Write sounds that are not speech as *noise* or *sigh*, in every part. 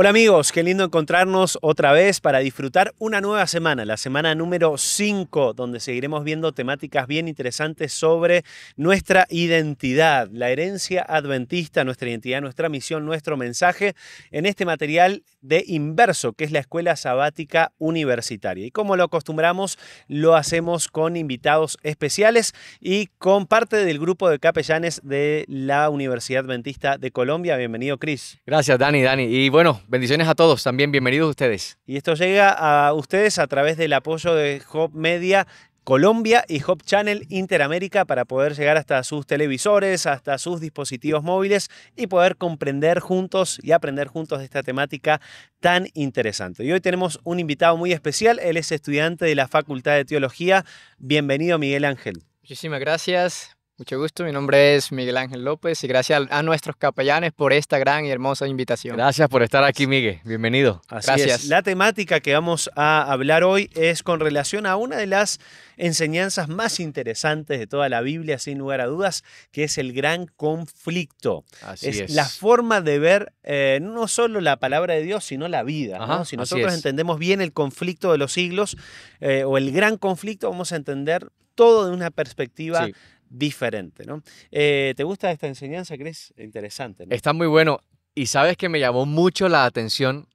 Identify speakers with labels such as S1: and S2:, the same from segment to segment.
S1: Hola amigos, qué lindo encontrarnos otra vez para disfrutar una nueva semana, la semana número 5, donde seguiremos viendo temáticas bien interesantes sobre nuestra identidad, la herencia adventista, nuestra identidad, nuestra misión, nuestro mensaje, en este material de Inverso, que es la Escuela Sabática Universitaria. Y como lo acostumbramos, lo hacemos con invitados especiales y con parte del grupo de capellanes de la Universidad Adventista de Colombia. Bienvenido, Cris. Gracias, Dani, Dani. Y bueno, Bendiciones a todos, también bienvenidos ustedes. Y esto llega a ustedes a través del apoyo de Hop Media Colombia y Hop Channel Interamérica para poder llegar hasta sus televisores, hasta sus dispositivos móviles y poder comprender juntos y aprender juntos de esta temática tan interesante. Y hoy tenemos un invitado muy especial, él es estudiante de la Facultad de Teología. Bienvenido Miguel Ángel. Muchísimas
S2: gracias, mucho gusto, mi nombre es Miguel Ángel López y gracias a nuestros capellanes por esta gran y hermosa
S1: invitación.
S3: Gracias por estar aquí, Miguel. Bienvenido. gracias.
S1: La temática que vamos a hablar hoy es con relación a una de las enseñanzas más interesantes de toda la Biblia, sin lugar a dudas, que es el gran conflicto. Así es, la forma de ver eh, no solo la palabra de Dios, sino la vida. Si nosotros entendemos bien el conflicto de los siglos eh, o el gran conflicto, vamos a entender todo de una perspectiva diferente. ¿no? Eh, ¿Te gusta esta enseñanza, crees? Interesante. Está muy bueno. Y
S3: sabes que me llamó mucho la atención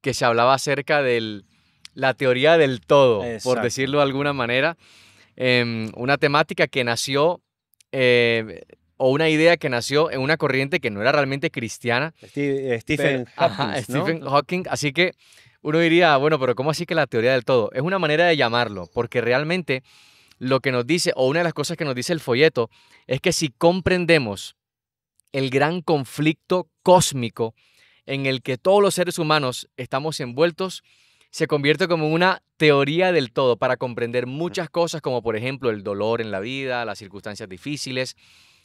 S3: que se hablaba acerca de la teoría del todo, por decirlo de alguna manera. Em, una temática que nació, eh, o una idea que nació en una corriente que no era realmente cristiana. Stephen Hawking. Así que uno diría, ah, bueno, pero ¿cómo así que la teoría del todo? Es una manera de llamarlo, porque realmente lo que nos dice, o una de las cosas que nos dice el folleto, es que si comprendemos el gran conflicto cósmico en el que todos los seres humanos estamos envueltos, se convierte como una teoría del todo para comprender muchas cosas, como por ejemplo el dolor en la vida, las circunstancias difíciles,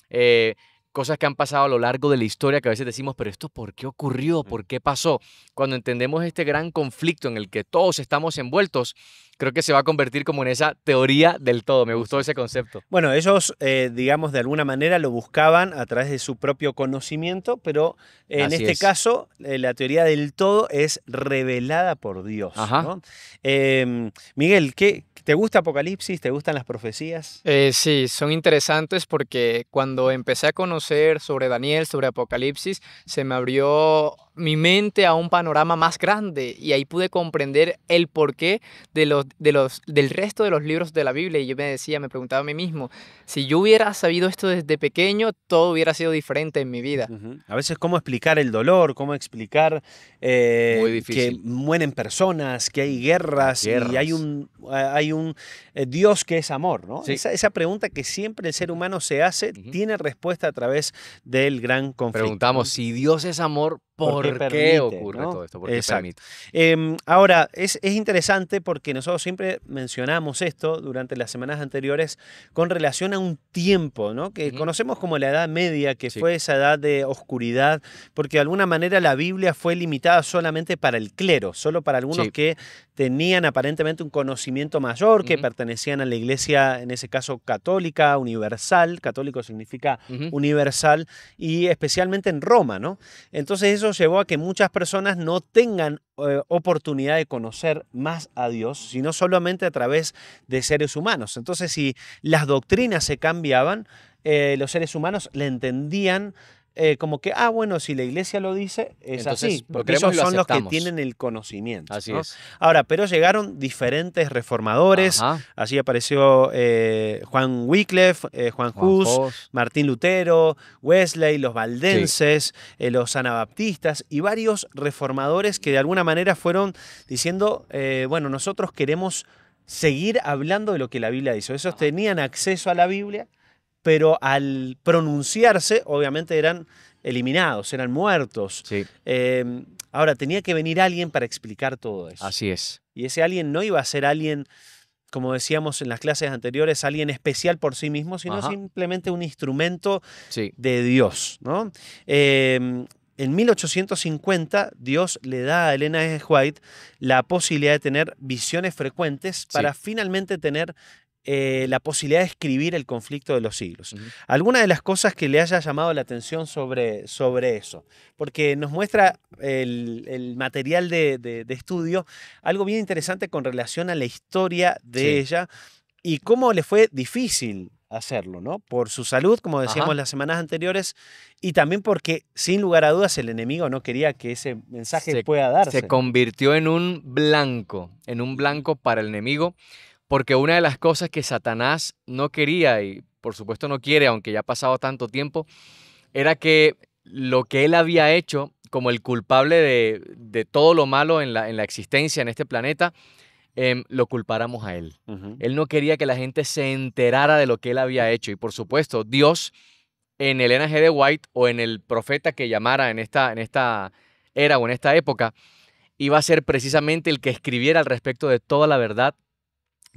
S3: eh, cosas que han pasado a lo largo de la historia que a veces decimos, pero esto por qué ocurrió, mm. por qué pasó. Cuando entendemos este gran conflicto en el que todos estamos envueltos, creo que se va a convertir como en esa teoría del todo. Me gustó ese concepto.
S1: Bueno, ellos, eh, digamos, de alguna manera lo buscaban a través de su propio conocimiento, pero en este caso eh, la teoría del todo es revelada por Dios. Em, Miguel, ¿qué, ¿Te gusta Apocalipsis? ¿Te gustan las profecías? Eh, sí,
S2: son interesantes porque cuando empecé a conocer sobre Daniel, sobre Apocalipsis, se me abrió mi mente a un panorama más grande y ahí pude comprender el porqué de los, de los, del resto de los libros de la Biblia. Y yo me decía, me preguntaba a mí mismo, si yo hubiera
S1: sabido esto desde pequeño, todo hubiera sido diferente en mi vida. A veces cómo explicar el dolor, cómo explicar eh, que mueren personas, que hay guerras, y hay un, hay un eh, Dios que es amor. ¿no? Esa, pregunta que siempre el ser humano se hace tiene respuesta a través del gran conflicto. Preguntamos, si Dios es amor, ¿Por, qué, ocurre todo esto? Em, ahora, es, interesante porque nosotros siempre mencionamos esto durante las semanas anteriores con relación a un tiempo, ¿no? Que conocemos como la Edad Media, que fue esa edad de oscuridad, porque de alguna manera la Biblia fue limitada solamente para el clero, solo para algunos que tenían aparentemente un conocimiento mayor, que pertenecían a la iglesia, en ese caso católica, universal, católico significa universal, y especialmente en Roma, ¿no? Entonces eso llevó a que muchas personas no tengan eh, oportunidad de conocer más a Dios, sino solamente a través de seres humanos. Entonces, si las doctrinas se cambiaban, eh, los seres humanos le entendían eh, como que, ah, bueno, si la iglesia lo dice, es así, porque ellos son los que tienen el conocimiento. Así es. Ahora, pero llegaron diferentes reformadores, así apareció eh, Juan Wycliffe, eh, Juan, Hus, Martín Lutero, Wesley, los valdenses, los anabaptistas y varios reformadores que de alguna manera fueron diciendo, bueno, nosotros queremos seguir hablando de lo que la Biblia dice. Esos tenían acceso a la Biblia pero al pronunciarse, obviamente eran eliminados, eran muertos. Em, ahora, tenía que venir alguien para explicar todo eso. Así es. Y ese alguien no iba a ser alguien, como decíamos en las clases anteriores, alguien especial por sí mismo, sino simplemente un instrumento de Dios. ¿no? Em, en 1850, Dios le da a Elena S. White la posibilidad de tener visiones frecuentes para finalmente tener eh, la posibilidad de escribir el conflicto de los siglos. Alguna de las cosas que le haya llamado la atención sobre, sobre eso, porque nos muestra el, material de, estudio algo bien interesante con relación a la historia de ella y cómo le fue difícil hacerlo, ¿no? Por su salud, como decíamos las semanas anteriores, y también porque, sin lugar a dudas, el enemigo no quería que ese mensaje se, pueda darse. Se
S3: convirtió en un blanco, en un blanco para el enemigo. Porque una de las cosas que Satanás no quería, y por supuesto no quiere, aunque ya ha pasado tanto tiempo, era que lo que él había hecho como el culpable de, todo lo malo en la, existencia en este planeta, em, lo culpáramos a él. Él no quería que la gente se enterara de lo que él había hecho. Y por supuesto, Dios en Elena G. de White o en el profeta que llamara en esta, en esta era o en esta época, iba a ser precisamente el que escribiera al respecto de toda la verdad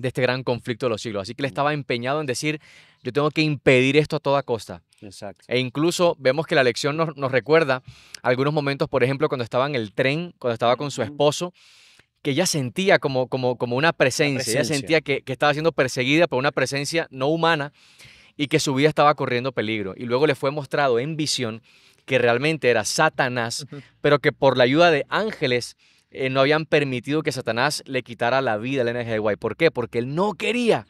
S3: de este gran conflicto de los siglos. Así que le estaba empeñado en decir, yo tengo que impedir esto a toda costa. Exacto. E incluso vemos que la lección nos, recuerda algunos momentos, por ejemplo, cuando estaba en el tren, cuando estaba con su esposo, que ella sentía como, como, como una presencia, ella sentía que, estaba siendo perseguida por una presencia no humana y que su vida estaba corriendo peligro. Y luego le fue mostrado en visión que realmente era Satanás, pero que por la ayuda de ángeles eh, no habían permitido que Satanás le quitara la vida a Elena ¿Por qué? Porque él no quería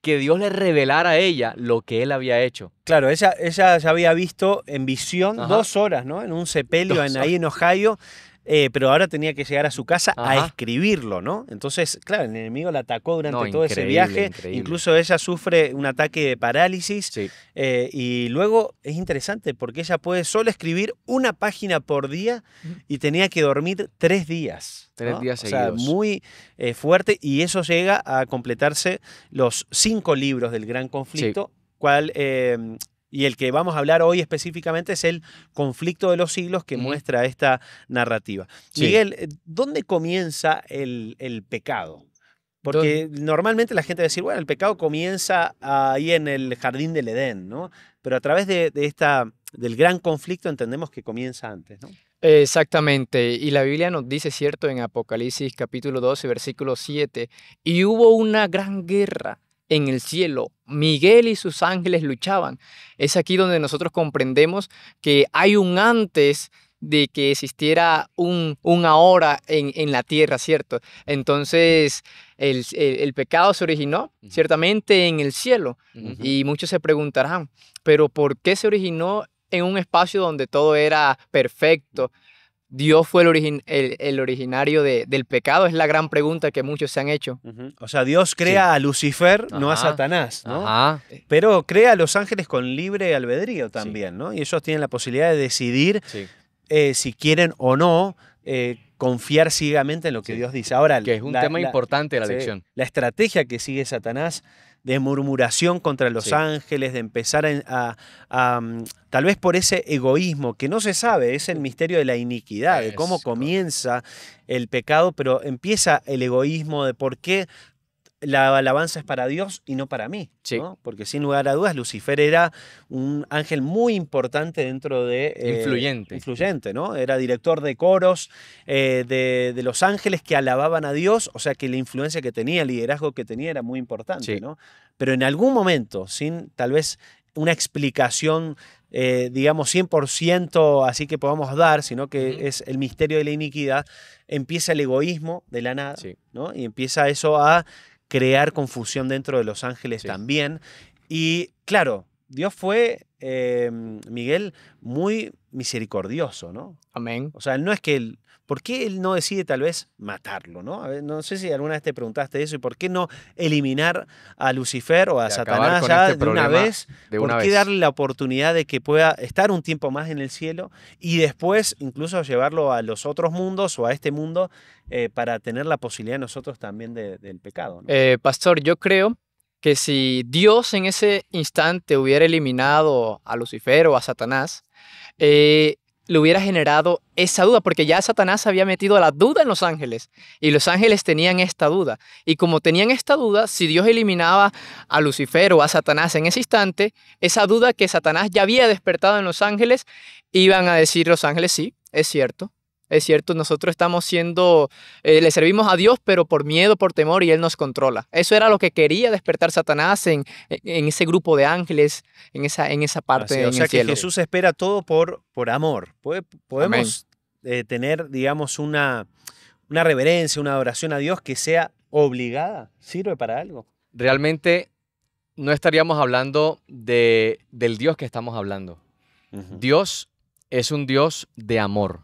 S3: que Dios le revelara a ella lo que él había hecho.
S1: Claro, ella, ella ya había visto en visión dos horas, ¿no? En un sepelio en, ahí en Ohio, eh, pero ahora tenía que llegar a su casa a escribirlo, ¿no? Entonces, claro, el enemigo la atacó durante todo ese viaje, incluso ella sufre un ataque de parálisis, eh, y luego es interesante porque ella puede solo escribir una página por día y tenía que dormir tres días. Tres días seguidos. O sea, muy eh, fuerte, y eso llega a completarse los cinco libros del gran conflicto. cual y el que vamos a hablar hoy específicamente es el conflicto de los siglos que muestra esta narrativa. Miguel, eh, ¿dónde comienza el, pecado? Porque normalmente la gente va a decir, bueno, el pecado comienza ahí en el jardín del Edén, ¿no? Pero a través de, esta, del gran conflicto entendemos que comienza antes, ¿no?
S2: Exactamente, y la Biblia nos dice, cierto, en Apocalipsis capítulo 12, versículo 7, y hubo una gran guerra en el cielo. Miguel y sus ángeles luchaban. Es aquí donde nosotros comprendemos que hay un antes de que existiera un, un ahora en, la tierra, ¿cierto? Entonces, el, pecado se originó ciertamente en el cielo. Y muchos se preguntarán, pero ¿por qué se originó en un espacio donde todo era perfecto, Dios fue el, originario del pecado, es la gran pregunta que muchos se han hecho.
S1: O sea, Dios crea a Lucifer, no a Satanás, ¿no? Eh, pero crea a los ángeles con libre albedrío también, ¿no? Y ellos tienen la posibilidad de decidir eh, si quieren o no eh, confiar ciegamente en lo que Dios dice. Ahora, que es un tema importante la lección. La estrategia que sigue Satanás de murmuración contra los ángeles, de empezar a, mm, tal vez por ese egoísmo que no se sabe, es el misterio de la iniquidad, de cómo comienza el pecado, pero empieza el egoísmo de por qué la alabanza es para Dios y no para mí. Porque sin lugar a dudas, Lucifer era un ángel muy importante dentro de... Eh, influyente. Influyente, ¿no? Era director de coros eh, de, los ángeles que alababan a Dios, o sea que la influencia que tenía, el liderazgo que tenía era muy importante, ¿no? pero en algún momento, sin tal vez una explicación, eh, digamos, 100% así que podamos dar, sino que es el misterio de la iniquidad, empieza el egoísmo de la nada, ¿no? Y empieza eso a crear confusión dentro de los ángeles también. Y claro, Dios fue, eh, Miguel, muy misericordioso, ¿no? Amén. O sea, no es que él... ¿Por qué él no decide tal vez matarlo? ¿no? no sé si alguna vez te preguntaste eso y por qué no eliminar a Lucifer o a Satanás ya este de una vez. ¿Por qué darle la oportunidad de que pueda estar un tiempo más en el cielo y después incluso llevarlo a los otros mundos o a este mundo eh, para tener la posibilidad nosotros también del pecado?
S2: Eh, pastor, yo creo que si Dios en ese instante hubiera eliminado a Lucifer o a Satanás, eh, le hubiera generado esa duda, porque ya Satanás había metido la duda en los ángeles y los ángeles tenían esta duda. Y como tenían esta duda, si Dios eliminaba a Lucifer o a Satanás en ese instante, esa duda que Satanás ya había despertado en los ángeles, iban a decir los ángeles, sí, es cierto, es cierto, nosotros estamos siendo, eh, le servimos a Dios, pero por miedo, por temor, y Él nos controla. Eso era lo que quería despertar Satanás en, en ese grupo de ángeles, en esa, en esa parte del o sea, Que Jesús
S1: espera todo por, por amor. Podemos eh, tener, digamos, una, una reverencia, una adoración a Dios que sea obligada. ¿Sirve para algo?
S3: Realmente
S1: no estaríamos hablando
S3: de, del Dios que estamos hablando. Dios es un Dios de amor.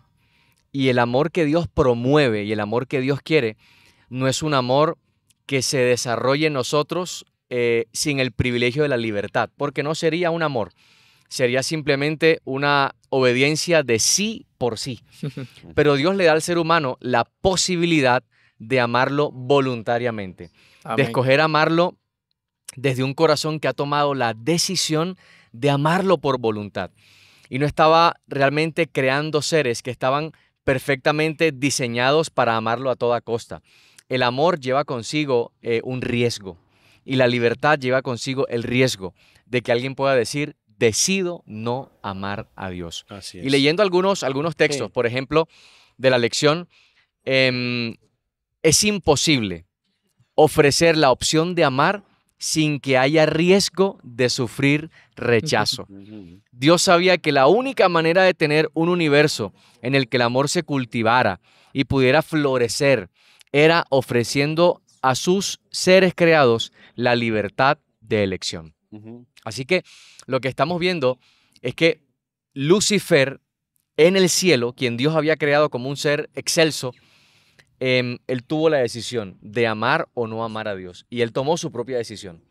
S3: Y el amor que Dios promueve y el amor que Dios quiere no es un amor que se desarrolle en nosotros eh, sin el privilegio de la libertad, porque no sería un amor, sería simplemente una obediencia de sí por sí. *laughs* Pero Dios le da al ser humano la posibilidad de amarlo voluntariamente, de escoger amarlo desde un corazón que ha tomado la decisión de amarlo por voluntad. Y no estaba realmente creando seres que estaban perfectamente diseñados para amarlo a toda costa. El amor lleva consigo eh, un riesgo y la libertad lleva consigo el riesgo de que alguien pueda decir, decido no amar a Dios. Y leyendo algunos, algunos textos, por ejemplo, de la lección, em, es imposible ofrecer la opción de amar sin que haya riesgo de sufrir rechazo. Dios sabía que la única manera de tener un universo en el que el amor se cultivara y pudiera florecer era ofreciendo a sus seres creados la libertad de elección. Así que lo que estamos viendo es que Lucifer en el cielo, quien Dios había creado como un ser excelso, Em, él tuvo la decisión de amar o no amar a Dios. Y él tomó su propia decisión.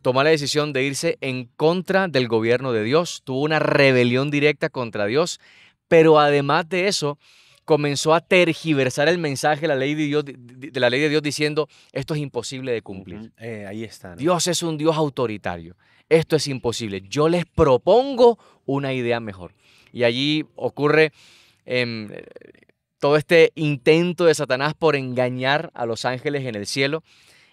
S3: Tomó la decisión de irse en contra del gobierno de Dios. Tuvo una rebelión directa contra Dios. Pero además de eso, comenzó a tergiversar el mensaje de la ley de Dios, de la ley de Dios diciendo, esto es imposible
S1: de cumplir. Eh, ahí está.
S3: Dios es un Dios autoritario. Esto es imposible. Yo les propongo una idea mejor. Y allí ocurre em, todo este intento de Satanás por engañar a los ángeles en el cielo,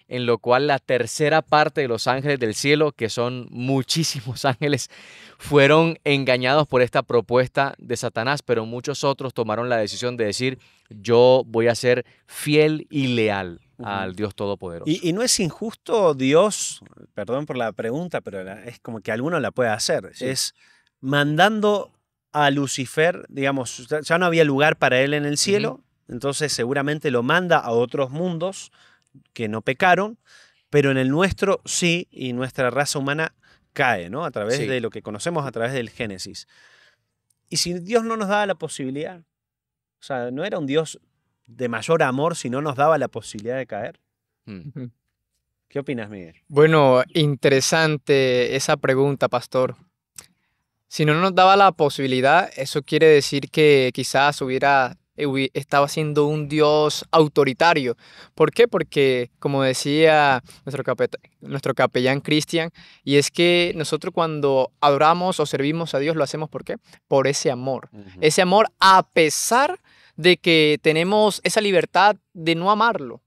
S3: en lo cual la tercera parte de los ángeles del cielo, que son muchísimos *laughs* ángeles, fueron engañados por esta propuesta de Satanás, pero muchos otros tomaron la decisión de decir, yo voy a ser fiel y leal al Dios Todopoderoso.
S1: Y, no es injusto Dios, perdón por la pregunta, pero es como que alguno la puede hacer, es mandando a Lucifer, digamos, ya no había lugar para él en el cielo, entonces seguramente lo manda a otros mundos que no pecaron, pero en el nuestro sí, y nuestra raza humana cae, ¿no? A través de lo que conocemos a través del Génesis. Y si Dios no nos daba la posibilidad, o sea, no era un Dios de mayor amor si no nos daba la posibilidad de caer. Mm. ¿Qué opinas, Miguel?
S2: Bueno, interesante esa pregunta, pastor. Si no nos daba la posibilidad, eso quiere decir que quizás hubiera estaba siendo un dios autoritario. ¿Por qué? Porque, como decía nuestro, nuestro capellán Cristian, y es que nosotros cuando adoramos o servimos a Dios lo hacemos ¿por qué? Por ese amor. Ese amor a pesar de que tenemos esa libertad de no amarlo.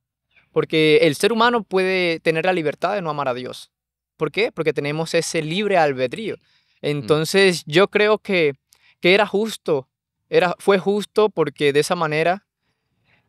S2: Porque el ser humano puede tener la libertad de no amar a Dios. ¿Por qué? Porque tenemos ese libre albedrío. Entonces yo creo que, que era justo, era, fue justo porque de esa manera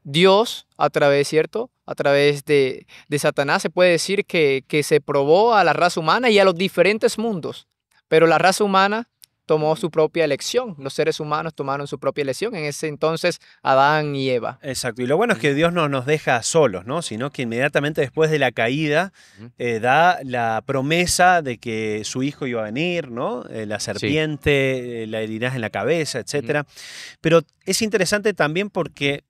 S2: Dios, a través, ¿cierto? A través de, de Satanás se puede decir que, que se probó a la raza humana y a los diferentes mundos, pero la raza humana tomó su propia elección. Los seres humanos tomaron su propia elección. En ese entonces,
S1: Adán y Eva. Exacto. Y lo bueno es que Dios no nos deja solos, ¿no? Sino que inmediatamente después de la caída eh, da la promesa de que su hijo iba a venir, ¿no? Eh, la serpiente, eh, la herirás en la cabeza, etc. Pero es interesante también porque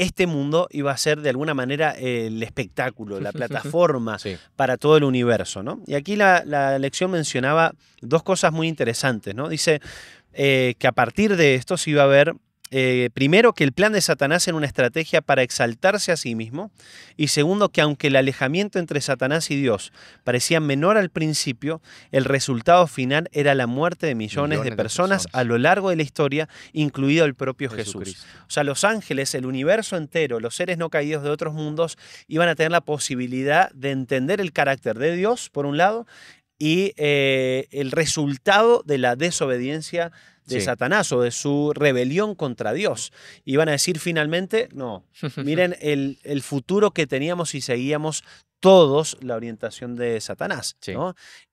S1: este mundo iba a ser de alguna manera eh, el espectáculo, la *laughs* plataforma para todo el universo. ¿no? Y aquí la, lección mencionaba dos cosas muy interesantes. ¿no? Dice eh, que a partir de esto se iba a ver eh, primero, que el plan de Satanás era una estrategia para exaltarse a sí mismo. Y segundo, que aunque el alejamiento entre Satanás y Dios parecía menor al principio, el resultado final era la muerte de millones, de, personas a lo largo de la historia, incluido el propio Jesús. O sea, los ángeles, el universo entero, los seres no caídos de otros mundos, iban a tener la posibilidad de entender el carácter de Dios, por un lado, y eh, el resultado de la desobediencia de Satanás o de su rebelión contra Dios. Y van a decir finalmente, no, *laughs* miren el, el futuro que teníamos y seguíamos todos la orientación de Satanás.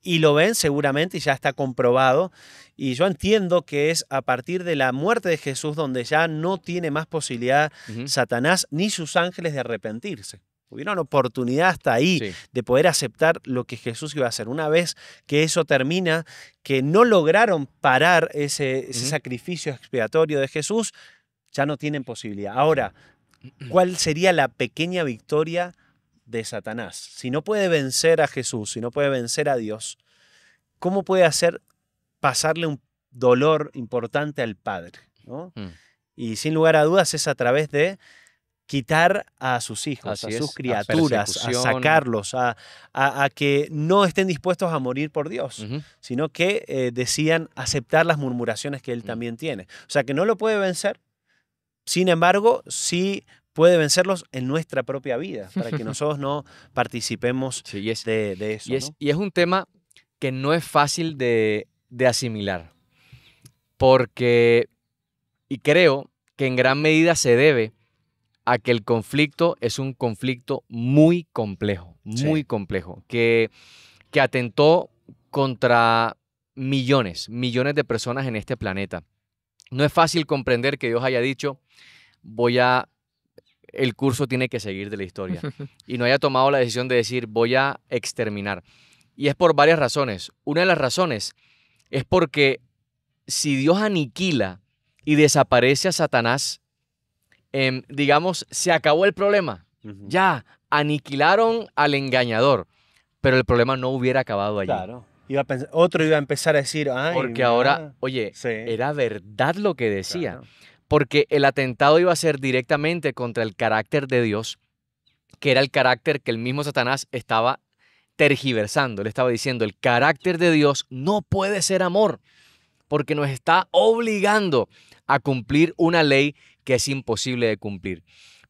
S1: Y lo ven seguramente y ya está comprobado. Y yo entiendo que es a partir de la muerte de Jesús donde ya no tiene más posibilidad Satanás ni sus ángeles de arrepentirse. Hubiera oportunidad hasta ahí de poder aceptar lo que Jesús iba a hacer. Una vez que eso termina, que no lograron parar ese, sacrificio expiatorio de Jesús, ya no tienen posibilidad. Ahora, ¿cuál sería la pequeña victoria de Satanás? Si no puede vencer a Jesús, si no puede vencer a Dios, ¿cómo puede hacer pasarle un dolor importante al Padre? Mm. Y sin lugar a dudas es a través de quitar a sus hijos, a sus criaturas, a, sacarlos, a, que no estén dispuestos a morir por Dios, sino que eh, decían aceptar las murmuraciones que él mm. también tiene. O sea, que no lo puede vencer, sin embargo, sí puede vencerlos en nuestra propia vida, para que *laughs* nosotros no participemos de, eso. Y es, un tema que no es fácil de
S3: asimilar, porque, y creo que en gran medida se debe a que el conflicto es un conflicto muy complejo, muy complejo, que, que atentó contra millones, millones de personas en este planeta. No es fácil comprender que Dios haya dicho, voy a, el curso tiene que seguir de la historia, *laughs* y no haya tomado la decisión de decir, voy a exterminar. Y es por varias razones. Una de las razones es porque si Dios aniquila y desaparece a Satanás, Em, digamos, se acabó el problema. Ya, aniquilaron al engañador, pero el problema no hubiera acabado allí. Claro.
S1: otro iba a empezar a decir, porque ahora,
S3: oye, era verdad lo que decía, porque el atentado iba a ser directamente contra el carácter de Dios, que era el carácter que el mismo Satanás estaba tergiversando. Le estaba diciendo, el carácter de Dios no puede ser amor, porque nos está obligando a cumplir una ley que es imposible de cumplir.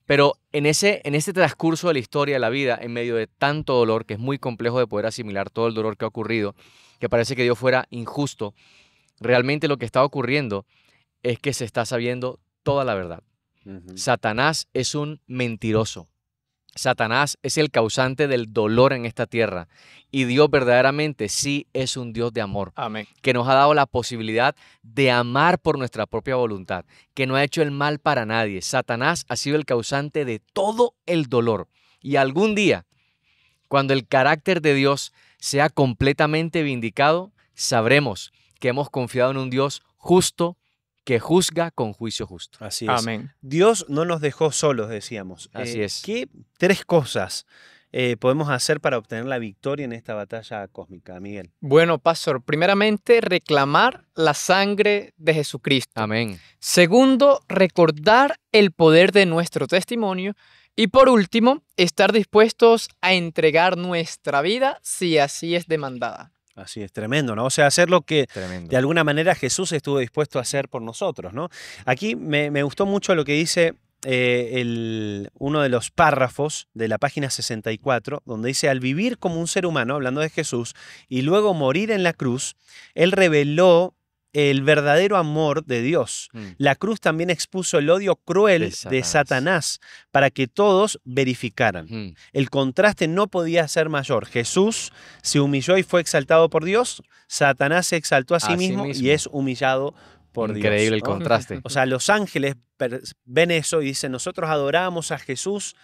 S3: Pero en ese, en este transcurso de la historia de la vida, en medio de tanto dolor, que es muy complejo de poder asimilar todo el dolor que ha ocurrido, que parece que Dios fuera injusto, realmente lo que está ocurriendo es que se está sabiendo toda la verdad. Satanás es un mentiroso. Satanás es el causante del dolor en esta tierra y Dios verdaderamente sí es un Dios de amor. Amén. Que nos ha dado la posibilidad de amar por nuestra propia voluntad, que no ha hecho el mal para nadie. Satanás ha sido el causante de todo el dolor. Y algún día, cuando el carácter de Dios sea completamente vindicado, sabremos que hemos confiado en un Dios justo, que juzga con juicio justo. Así es.
S2: Amén.
S1: Dios no nos dejó solos, decíamos. Eh, así es. ¿Qué tres cosas eh, podemos hacer para obtener la victoria en esta batalla cósmica, Miguel?
S2: Bueno, Pastor, primeramente reclamar la sangre de Jesucristo. Amén. Segundo, recordar el poder de nuestro testimonio. Y por último, estar dispuestos a entregar nuestra vida si así es demandada.
S1: Así es, tremendo, ¿no? O sea, hacer lo que de alguna manera Jesús estuvo dispuesto a hacer por nosotros, ¿no? Aquí me, gustó mucho lo que dice eh, el, uno de los párrafos de la página 64, donde dice, al vivir como un ser humano, hablando de Jesús, y luego morir en la cruz, Él reveló el verdadero amor de Dios. Mm. La cruz también expuso el odio cruel de Satanás, para que todos verificaran. Mm. El contraste no podía ser mayor. Jesús se humilló y fue exaltado por Dios. Satanás se exaltó a sí, mismo, y es humillado por Dios. Increíble el contraste. O sea, los ángeles ven eso y dicen, nosotros adoramos a Jesús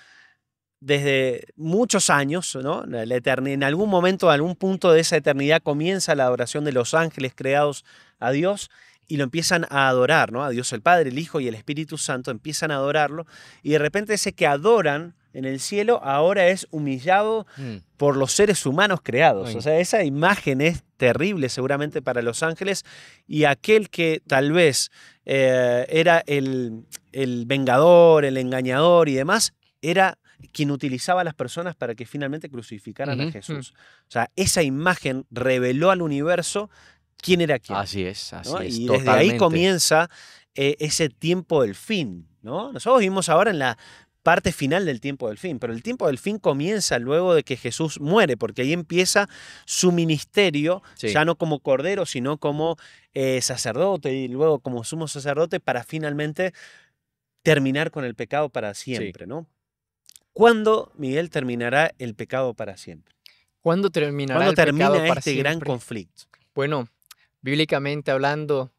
S1: desde muchos años, ¿no? en algún momento, en algún punto de esa eternidad comienza la adoración de los ángeles creados a Dios y lo empiezan a adorar, ¿no? A Dios el Padre, el Hijo y el Espíritu Santo empiezan a adorarlo y de repente ese que adoran en el cielo ahora es humillado mm. por los seres humanos creados. O sea, esa imagen es terrible seguramente para los ángeles y aquel que tal vez eh, era el, vengador, el engañador y demás, era quien utilizaba a las personas para que finalmente crucificaran a mm. Jesús. O sea, esa imagen reveló al universo quién era quién. Así es, así es. Y desde ahí comienza eh, ese tiempo del fin. ¿no? Nosotros vivimos ahora en la parte final del tiempo del fin, pero el tiempo del fin comienza luego de que Jesús muere, porque ahí empieza su ministerio, ya no como cordero, sino como eh, sacerdote y luego como sumo sacerdote para finalmente terminar con el pecado para siempre, ¿no? ¿Cuándo, Miguel, terminará el pecado para siempre?
S2: ¿Cuándo terminará ¿Cuándo termina este gran
S1: conflicto? Bueno,
S2: bíblicamente hablando,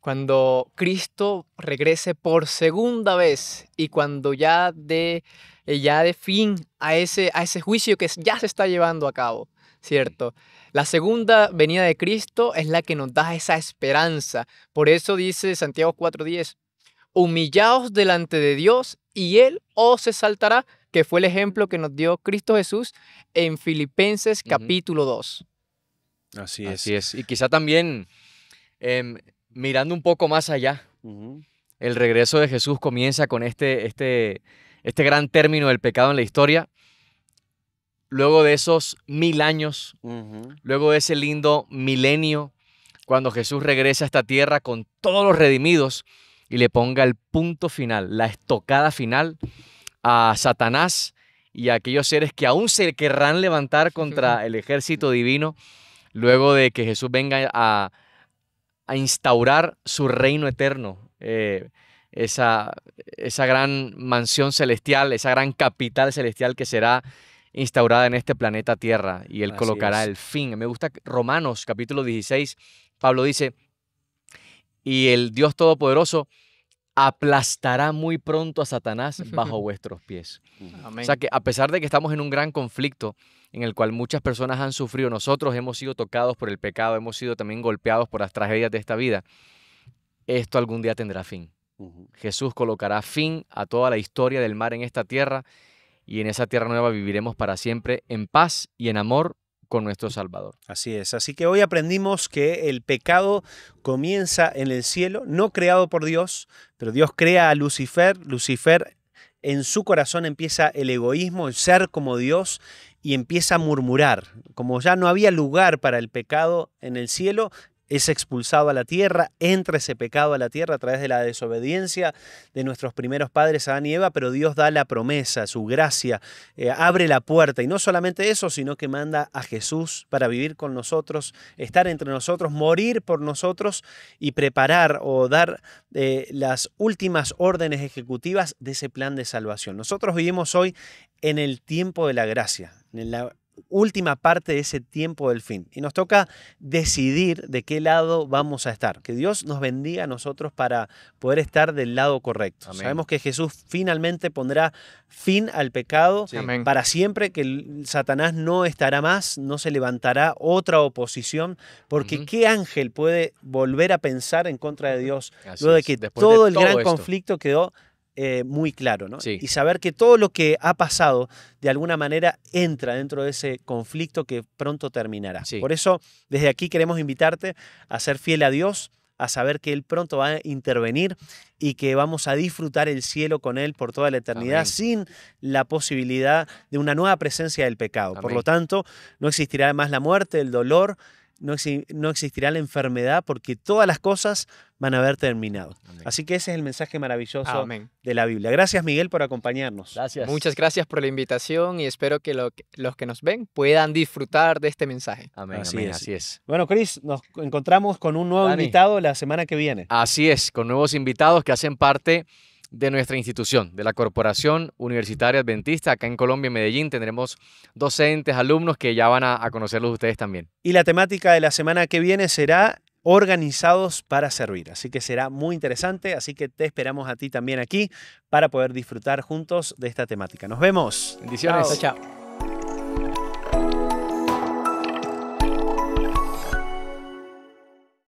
S2: cuando Cristo regrese por segunda vez y cuando ya dé eh, ya de fin a ese, a ese juicio que ya se está llevando a cabo, ¿cierto? La segunda venida de Cristo es la que nos da esa esperanza. Por eso dice Santiago 4:10, humillaos delante de Dios y Él os exaltará, que fue el ejemplo que nos dio Cristo Jesús en Filipenses capítulo 2.
S1: Así, Así es.
S3: Y quizá también em, mirando un poco más allá, el regreso de Jesús comienza con este, este, este gran término del pecado en la historia. Luego de esos mil años, luego de ese lindo milenio, cuando Jesús regresa a esta tierra con todos los redimidos y le ponga el punto final, la estocada final a Satanás y a aquellos seres que aún se querrán levantar contra *laughs* el ejército divino luego de que Jesús venga a, instaurar su reino eterno, eh, esa, esa gran mansión celestial, esa gran capital celestial que será instaurada en este planeta Tierra y Él colocará el fin. Me gusta Romanos capítulo 16, Pablo dice, y el Dios Todopoderoso aplastará muy pronto a Satanás bajo *laughs* vuestros pies. O sea que a pesar de que estamos en un gran conflicto en el cual muchas personas han sufrido, nosotros hemos sido tocados por el pecado, hemos sido también golpeados por las tragedias de esta vida, esto algún día tendrá fin. Jesús colocará fin a toda la historia del mar en esta tierra y en esa tierra nueva viviremos
S1: para siempre en paz y en amor con nuestro Salvador. Así es, así que hoy aprendimos que el pecado comienza en el cielo, no creado por Dios, pero Dios crea a Lucifer, Lucifer en su corazón empieza el egoísmo, el ser como Dios, y empieza a murmurar. Como ya no había lugar para el pecado en el cielo, es expulsado a la tierra, entra ese pecado a la tierra a través de la desobediencia de nuestros primeros padres Adán y Eva, pero Dios da la promesa, su gracia, eh, abre la puerta y no solamente eso, sino que manda a Jesús para vivir con nosotros, estar entre nosotros, morir por nosotros y preparar o dar eh, las últimas órdenes ejecutivas de ese plan de salvación. Nosotros vivimos hoy en el tiempo de la gracia, en la última parte de ese tiempo del fin. Y nos toca decidir de qué lado vamos a estar. Que Dios nos bendiga a nosotros para poder estar del lado correcto. Sabemos que Jesús finalmente pondrá fin al pecado para siempre, que Satanás no estará más, no se levantará otra oposición, porque ¿qué ángel puede volver a pensar en contra de Dios luego de que todo, el gran conflicto quedó eh, muy claro, ¿no? Y saber que todo lo que ha pasado de alguna manera entra dentro de ese conflicto que pronto terminará. Por eso, desde aquí queremos invitarte a ser fiel a Dios, a saber que Él pronto va a intervenir y que vamos a disfrutar el cielo con Él por toda la eternidad sin la posibilidad de una nueva presencia del pecado. Por lo tanto, no existirá más la muerte, el dolor, no, existirá la enfermedad porque todas las cosas van a haber terminado. Así que ese es el mensaje maravilloso de la Biblia. Gracias Miguel por acompañarnos. Muchas gracias por la invitación y espero
S2: que, los que nos ven puedan disfrutar de este mensaje. Amén. Así,
S1: Es. Bueno, Chris, nos encontramos con un nuevo invitado la semana que viene. Así es, con nuevos invitados que hacen parte
S3: de nuestra institución, de la Corporación Universitaria Adventista. Acá en Colombia, en Medellín, tendremos docentes, alumnos que ya van a, conocerlos ustedes también.
S1: Y la temática de la semana que viene será organizados para servir. Así que será muy interesante, así que te esperamos a ti también aquí para poder disfrutar juntos de esta temática. Nos vemos. Bendiciones. Chao. chao.